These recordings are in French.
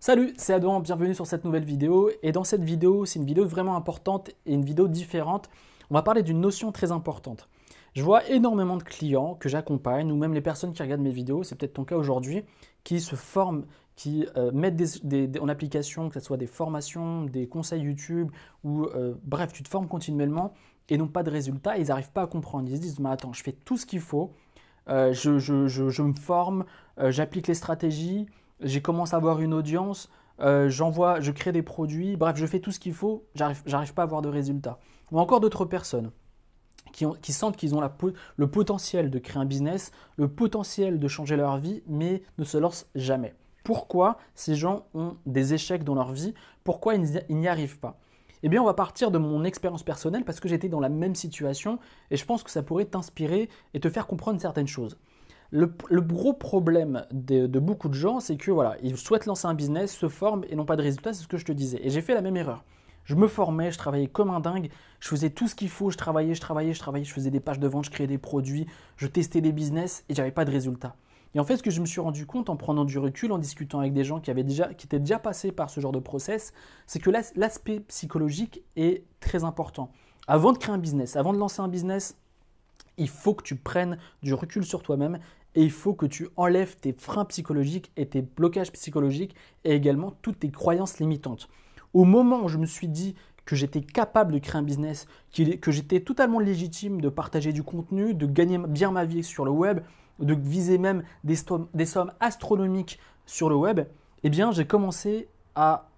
Salut, c'est Adam, bienvenue sur cette nouvelle vidéo. Et dans cette vidéo, c'est une vidéo vraiment importante et une vidéo différente. On va parler d'une notion très importante. Je vois énormément de clients que j'accompagne, ou même les personnes qui regardent mes vidéos, c'est peut-être ton cas aujourd'hui, qui se forment, qui euh, mettent en application, que ce soit des formations, des conseils YouTube, ou euh, bref, tu te formes continuellement et n'ont pas de résultats, ils n'arrivent pas à comprendre. Ils se disent, mais attends, je fais tout ce qu'il faut, euh, je, me forme, j'applique les stratégies, j'ai commencé à avoir une audience, euh, j'envoie, je crée des produits, bref, je fais tout ce qu'il faut, j'arrive, pas à avoir de résultats. Ou encore d'autres personnes qui, sentent qu'ils ont le potentiel de créer un business, le potentiel de changer leur vie, mais ne se lancent jamais. Pourquoi ces gens ont des échecs dans leur vie Pourquoi ils n'y arrivent pas eh bien, on va partir de mon expérience personnelle parce que j'étais dans la même situation et je pense que ça pourrait t'inspirer et te faire comprendre certaines choses. Le, gros problème de, beaucoup de gens, c'est que voilà, ils souhaitent lancer un business, se forment et n'ont pas de résultats, c'est ce que je te disais. Et j'ai fait la même erreur. Je me formais, je travaillais comme un dingue, je faisais tout ce qu'il faut, je travaillais, je travaillais, je travaillais, je faisais des pages de vente, je créais des produits, je testais des business et j'avais pas de résultats. Et en fait, ce que je me suis rendu compte en prenant du recul, en discutant avec des gens qui, avaient déjà, qui étaient déjà passés par ce genre de process, c'est que l'aspect psychologique est très important. Avant de créer un business, avant de lancer un business, il faut que tu prennes du recul sur toi-même et il faut que tu enlèves tes freins psychologiques et tes blocages psychologiques et également toutes tes croyances limitantes. Au moment où je me suis dit que j'étais capable de créer un business, que j'étais totalement légitime de partager du contenu, de gagner bien ma vie sur le web, de viser même des, des sommes astronomiques sur le web, eh bien j'ai commencé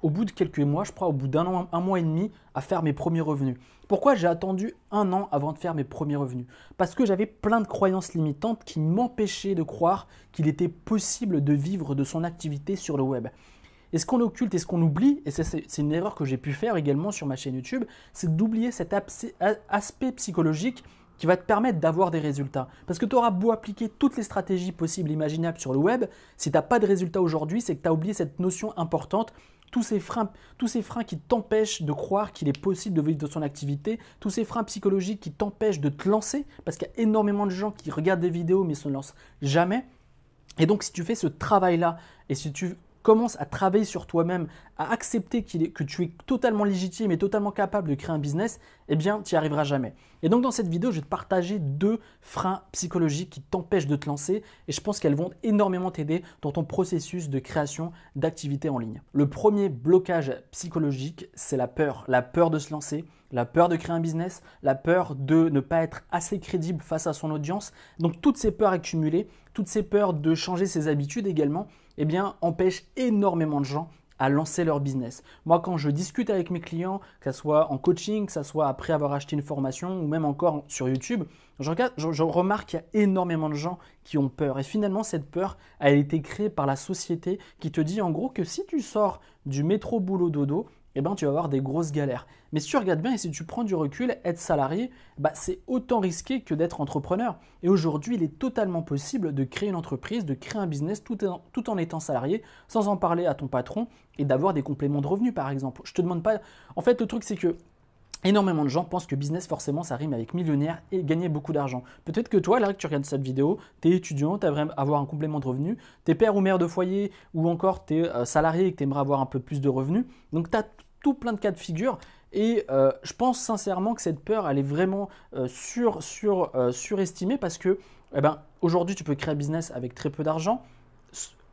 au bout de quelques mois, je crois au bout d'un an, un mois et demi, à faire mes premiers revenus. Pourquoi j'ai attendu un an avant de faire mes premiers revenus Parce que j'avais plein de croyances limitantes qui m'empêchaient de croire qu'il était possible de vivre de son activité sur le web. Et ce qu'on occulte et ce qu'on oublie, et c'est une erreur que j'ai pu faire également sur ma chaîne YouTube, c'est d'oublier cet aspect psychologique qui va te permettre d'avoir des résultats. Parce que tu auras beau appliquer toutes les stratégies possibles imaginables sur le web, si tu n'as pas de résultats aujourd'hui, c'est que tu as oublié cette notion importante, tous ces freins, tous ces freins qui t'empêchent de croire qu'il est possible de vivre de son activité, tous ces freins psychologiques qui t'empêchent de te lancer, parce qu'il y a énormément de gens qui regardent des vidéos mais ne se lancent jamais. Et donc si tu fais ce travail-là, et si tu commence à travailler sur toi-même, à accepter que tu es totalement légitime et totalement capable de créer un business, eh bien, tu n'y arriveras jamais. Et donc, dans cette vidéo, je vais te partager deux freins psychologiques qui t'empêchent de te lancer et je pense qu'elles vont énormément t'aider dans ton processus de création d'activités en ligne. Le premier blocage psychologique, c'est la peur. La peur de se lancer, la peur de créer un business, la peur de ne pas être assez crédible face à son audience. Donc, toutes ces peurs accumulées, toutes ces peurs de changer ses habitudes également eh bien, empêche énormément de gens à lancer leur business. Moi, quand je discute avec mes clients, que ce soit en coaching, que ce soit après avoir acheté une formation ou même encore sur YouTube, je, remarque qu'il y a énormément de gens qui ont peur. Et finalement, cette peur a été créée par la société qui te dit en gros que si tu sors du métro boulot dodo, eh ben, tu vas avoir des grosses galères. Mais si tu regardes bien et si tu prends du recul, être salarié, bah, c'est autant risqué que d'être entrepreneur. Et aujourd'hui, il est totalement possible de créer une entreprise, de créer un business tout en, tout en étant salarié, sans en parler à ton patron et d'avoir des compléments de revenus, par exemple. Je te demande pas. En fait, le truc, c'est que Énormément de gens pensent que business, forcément, ça rime avec millionnaire et gagner beaucoup d'argent. Peut-être que toi, là, que tu regardes cette vidéo, tu es étudiant, tu aimerais avoir un complément de revenu, tu es père ou mère de foyer, ou encore tu es euh, salarié et que tu aimerais avoir un peu plus de revenus. Donc, tu as tout plein de cas de figure. Et euh, je pense sincèrement que cette peur, elle est vraiment euh, surestimée parce que eh ben, aujourd'hui, tu peux créer un business avec très peu d'argent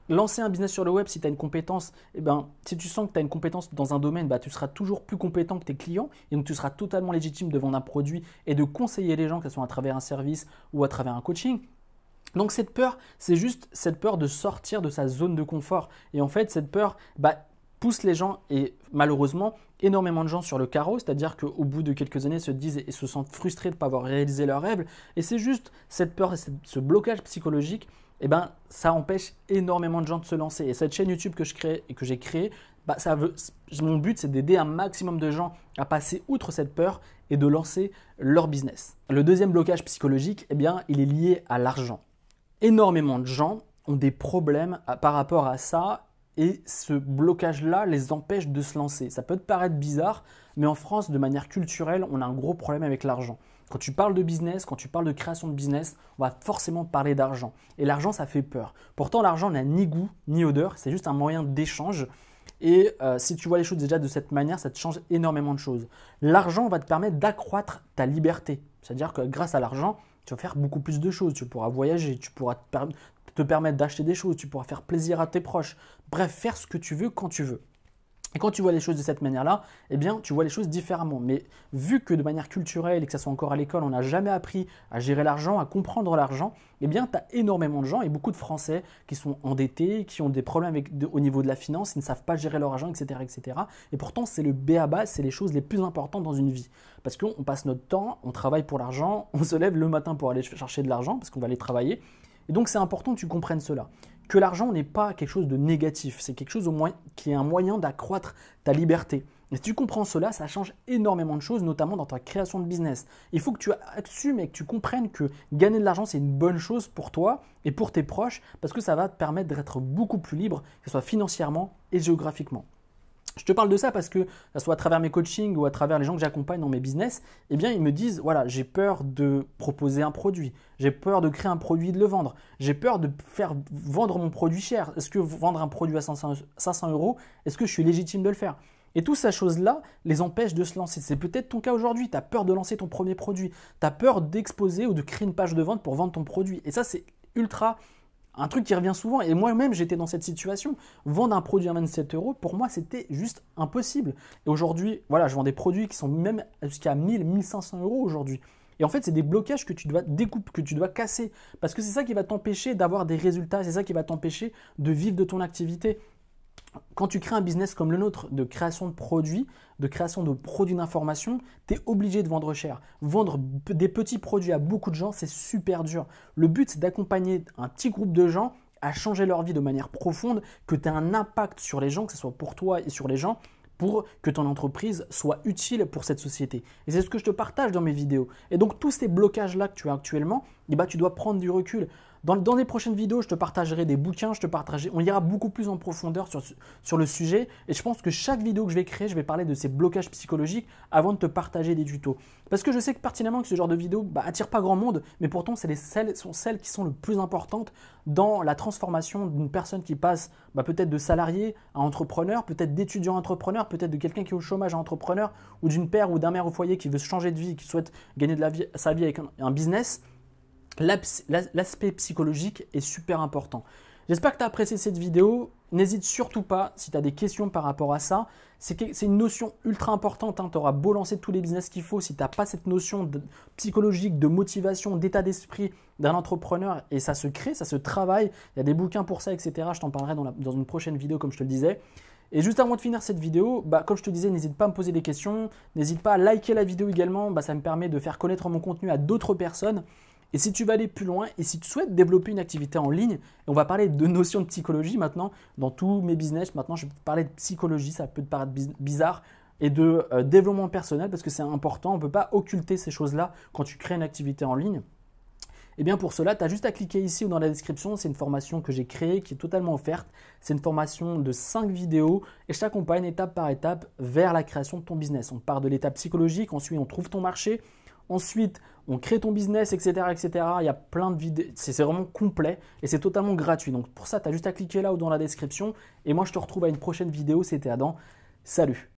lancer un business sur le web, si tu as une compétence, eh ben, si tu sens que tu as une compétence dans un domaine, bah, tu seras toujours plus compétent que tes clients et donc tu seras totalement légitime de vendre un produit et de conseiller les gens, que ce soit à travers un service ou à travers un coaching. Donc cette peur, c'est juste cette peur de sortir de sa zone de confort. Et en fait, cette peur, bah, pousse les gens et malheureusement énormément de gens sur le carreau, c'est-à-dire qu'au bout de quelques années se disent et se sentent frustrés de ne pas avoir réalisé leurs rêves. Et c'est juste cette peur et ce blocage psychologique, eh ben, ça empêche énormément de gens de se lancer. Et cette chaîne YouTube que je crée et que j'ai créée, bah, ça veut, mon but c'est d'aider un maximum de gens à passer outre cette peur et de lancer leur business. Le deuxième blocage psychologique, eh bien, il est lié à l'argent. Énormément de gens ont des problèmes ah, par rapport à ça et ce blocage-là les empêche de se lancer. Ça peut te paraître bizarre, mais en France, de manière culturelle, on a un gros problème avec l'argent. Quand tu parles de business, quand tu parles de création de business, on va forcément parler d'argent. Et l'argent, ça fait peur. Pourtant, l'argent n'a ni goût, ni odeur, c'est juste un moyen d'échange. Et euh, si tu vois les choses déjà de cette manière, ça te change énormément de choses. L'argent va te permettre d'accroître ta liberté. C'est-à-dire que grâce à l'argent, tu vas faire beaucoup plus de choses. Tu pourras voyager, tu pourras te, te permettre d'acheter des choses, tu pourras faire plaisir à tes proches. Bref, faire ce que tu veux quand tu veux. Et quand tu vois les choses de cette manière-là, eh bien, tu vois les choses différemment. Mais vu que de manière culturelle et que ça soit encore à l'école, on n'a jamais appris à gérer l'argent, à comprendre l'argent, eh bien, tu as énormément de gens et beaucoup de Français qui sont endettés, qui ont des problèmes avec, au niveau de la finance, ils ne savent pas gérer leur argent, etc. etc. Et pourtant, c'est le B à bas, c'est les choses les plus importantes dans une vie. Parce qu'on passe notre temps, on travaille pour l'argent, on se lève le matin pour aller chercher de l'argent, parce qu'on va aller travailler. Et donc c'est important que tu comprennes cela, que l'argent n'est pas quelque chose de négatif, c'est quelque chose au moins qui est un moyen d'accroître ta liberté. Et si tu comprends cela, ça change énormément de choses, notamment dans ta création de business. Il faut que tu assumes et que tu comprennes que gagner de l'argent, c'est une bonne chose pour toi et pour tes proches, parce que ça va te permettre d'être beaucoup plus libre, que ce soit financièrement et géographiquement. Je te parle de ça parce que, soit à travers mes coachings ou à travers les gens que j'accompagne dans mes business, eh bien, ils me disent voilà, j'ai peur de proposer un produit, j'ai peur de créer un produit et de le vendre, j'ai peur de faire vendre mon produit cher. Est-ce que vendre un produit à 500 euros, est-ce que je suis légitime de le faire et toutes ces choses-là les empêchent de se lancer. C'est peut-être ton cas aujourd'hui. Tu as peur de lancer ton premier produit. Tu as peur d'exposer ou de créer une page de vente pour vendre ton produit. Et ça, c'est ultra un truc qui revient souvent, et moi-même j'étais dans cette situation, vendre un produit à 27 euros, pour moi c'était juste impossible. Et aujourd'hui, voilà, je vends des produits qui sont même jusqu'à 1000, 1500 euros aujourd'hui. Et en fait, c'est des blocages que tu dois découper, que tu dois casser. Parce que c'est ça qui va t'empêcher d'avoir des résultats, c'est ça qui va t'empêcher de vivre de ton activité quand tu crées un business comme le nôtre de création de produits, de création de produits d'information, tu es obligé de vendre cher. Vendre des petits produits à beaucoup de gens, c'est super dur. Le but, c'est d'accompagner un petit groupe de gens à changer leur vie de manière profonde, que tu aies un impact sur les gens, que ce soit pour toi et sur les gens, pour que ton entreprise soit utile pour cette société. Et c'est ce que je te partage dans mes vidéos. Et donc tous ces blocages-là que tu as actuellement, eh ben, tu dois prendre du recul. Dans, les prochaines vidéos, je te partagerai des bouquins, je te partagerai, on ira beaucoup plus en profondeur sur, sur le sujet. Et je pense que chaque vidéo que je vais créer, je vais parler de ces blocages psychologiques avant de te partager des tutos. Parce que je sais que pertinemment que ce genre de vidéos bah, attire pas grand monde, mais pourtant, c'est celles, sont celles qui sont le plus importantes dans la transformation d'une personne qui passe bah, peut-être de salarié à entrepreneur, peut-être d'étudiant entrepreneur, peut-être de quelqu'un qui est au chômage à entrepreneur, ou d'une père ou d'un mère au foyer qui veut changer de vie, qui souhaite gagner de sa vie avec un business l'aspect psychologique est super important. J'espère que tu as apprécié cette vidéo. N'hésite surtout pas si tu as des questions par rapport à ça. C'est une notion ultra importante. Hein. Tu auras beau lancer tous les business qu'il faut. Si tu n'as pas cette notion de, psychologique, de motivation, d'état d'esprit d'un entrepreneur, et ça se crée, ça se travaille, il y a des bouquins pour ça, etc. Je t'en parlerai dans, une prochaine vidéo, comme je te le disais. Et juste avant de finir cette vidéo, bah, comme je te disais, n'hésite pas à me poser des questions, n'hésite pas à liker la vidéo également, bah, ça me permet de faire connaître mon contenu à d'autres personnes. Et si tu vas aller plus loin et si tu souhaites développer une activité en ligne, on va parler de notions de psychologie maintenant. Dans tous mes business, maintenant, je vais parler de psychologie, ça peut te paraître bizarre, et de euh, développement personnel parce que c'est important. On ne peut pas occulter ces choses-là quand tu crées une activité en ligne. Et eh bien pour cela, tu as juste à cliquer ici ou dans la description. C'est une formation que j'ai créée qui est totalement offerte. C'est une formation de 5 vidéos et je t'accompagne étape par étape vers la création de ton business. On part de l'étape psychologique, ensuite on trouve ton marché, Ensuite, on crée ton business, etc. etc. Il y a plein de vidéos, c'est vraiment complet et c'est totalement gratuit. Donc pour ça, tu as juste à cliquer là ou dans la description. Et moi, je te retrouve à une prochaine vidéo. C'était Adam. Salut